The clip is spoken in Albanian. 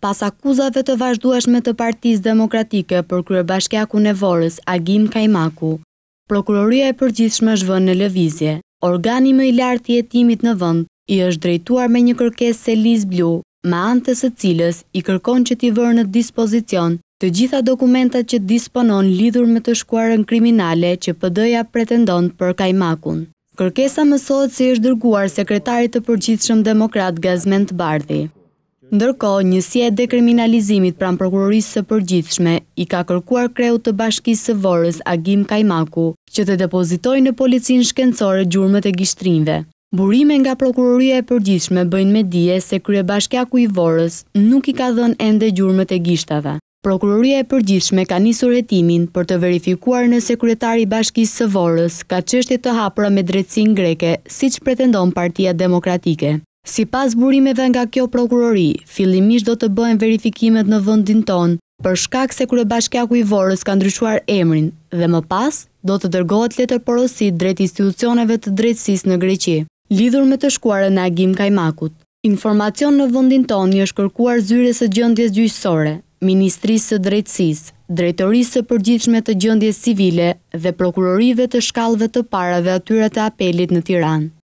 Pas akuzave të vazhdueshme të Partisë Demokratike për kryebashkiaku në nevorës Agim Kajmaku, Prokuroria e përgjithshme është vënë në lëvizje. Organi më i lartë i hetimit në vend i është drejtuar me një kërkesë se Liz Blu, me anë të së cilës i kërkon që t'i vërë në dispozicion të gjitha dokumentat që disponon lidhur me të shkuarën kriminale që PD-ja pretendon për Kajmakun. Kërkesa mësohet se është dërguar sekretarit të përgjithshëm demokrat Gazment Bardhi. Ndërko, njësje e dekriminalizimit pran prokurorisë së përgjithshme i ka kërkuar kreut të bashkisë së vorës Agim Kajmaku, që të depozitoj në policinë shkencore gjurëmët e gishtrinve. Burime nga prokuroria e përgjithshme bëjnë me dje se krye bashkja ku i vorës nuk i ka dhën ende gjurëmët e gishtave. Prokuroria e përgjithshme ka një hetimin për të verifikuar në sekretari bashkisë së vorës ka qështje të hapra me drecin greke si që pretendon partia demokratike. Si pas burimeve nga kjo prokurori, fillimish do të bëhen verifikimet në vëndin ton, për shkak se kërë bashkja ku i vorës ka ndryshuar emrin, dhe më pas do të dërgohet letër porosit drejt institucioneve të drejtsis në Greqi, lidhur me të shkuare në agim kajmakut. Informacion në vëndin ton një është kërkuar zyre së gjëndjes gjyqësore, Ministrisë së drejtsis, Drejtorisë së përgjithshme të gjëndjes civile dhe Prokurorive të shkallëve të parave atyre të apelit në Tiranë.